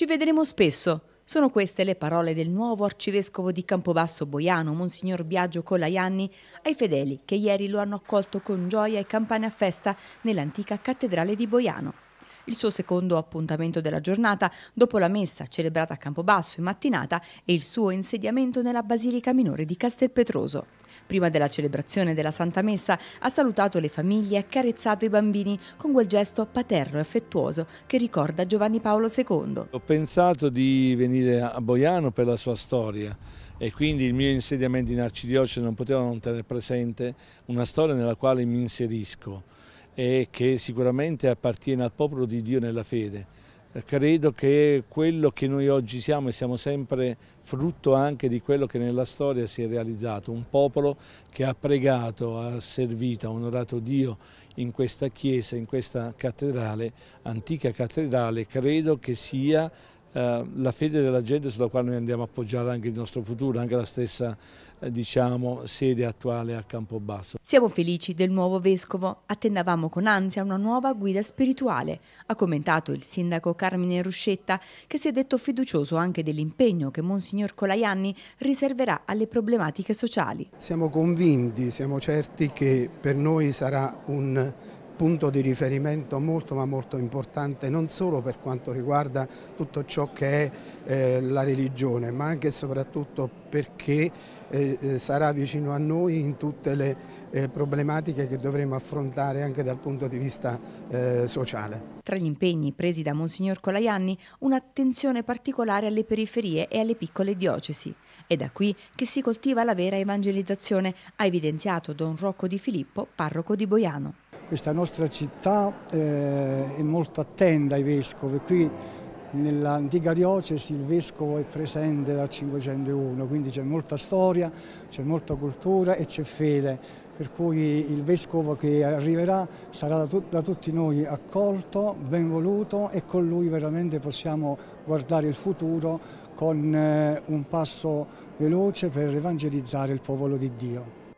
Ci vedremo spesso. Sono queste le parole del nuovo arcivescovo di Campobasso Boiano, Monsignor Biagio Colaianni, ai fedeli che ieri lo hanno accolto con gioia e campane a festa nell'antica cattedrale di Boiano. Il suo secondo appuntamento della giornata, dopo la messa celebrata a Campobasso in mattinata e il suo insediamento nella Basilica Minore di Castelpetroso prima della celebrazione della Santa Messa, ha salutato le famiglie e accarezzato i bambini con quel gesto paterno e affettuoso che ricorda Giovanni Paolo II. Ho pensato di venire a Boiano per la sua storia e quindi il mio insediamento in Arcidiocese non poteva non tenere presente una storia nella quale mi inserisco e che sicuramente appartiene al popolo di Dio nella fede credo che quello che noi oggi siamo e siamo sempre frutto anche di quello che nella storia si è realizzato, un popolo che ha pregato, ha servito, ha onorato Dio in questa chiesa, in questa cattedrale, antica cattedrale, credo che sia eh, la fede della gente sulla quale noi andiamo a appoggiare anche il nostro futuro, anche la stessa eh, diciamo, sede attuale a Campobasso. Siamo felici del nuovo vescovo, attendavamo con ansia una nuova guida spirituale, ha commentato il sindaco Carmine Ruscetta che si è detto fiducioso anche dell'impegno che Monsignor Colaianni riserverà alle problematiche sociali. Siamo convinti, siamo certi che per noi sarà un punto di riferimento molto ma molto importante non solo per quanto riguarda tutto ciò che è eh, la religione ma anche e soprattutto perché eh, eh sarà vicino a noi in tutte le eh, problematiche che dovremo affrontare anche dal punto di vista eh, sociale. Tra gli impegni presi da Monsignor Colaianni un'attenzione particolare alle periferie e alle piccole diocesi. È da qui che si coltiva la vera evangelizzazione, ha evidenziato Don Rocco di Filippo, parroco di Boiano questa nostra città eh, è molto attenta ai vescovi. Qui nell'antica diocesi il vescovo è presente dal 501, quindi c'è molta storia, c'è molta cultura e c'è fede, per cui il vescovo che arriverà sarà da, tut da, tutti noi accolto, ben voluto e con lui veramente possiamo guardare il futuro con eh, un passo veloce per evangelizzare il popolo di Dio.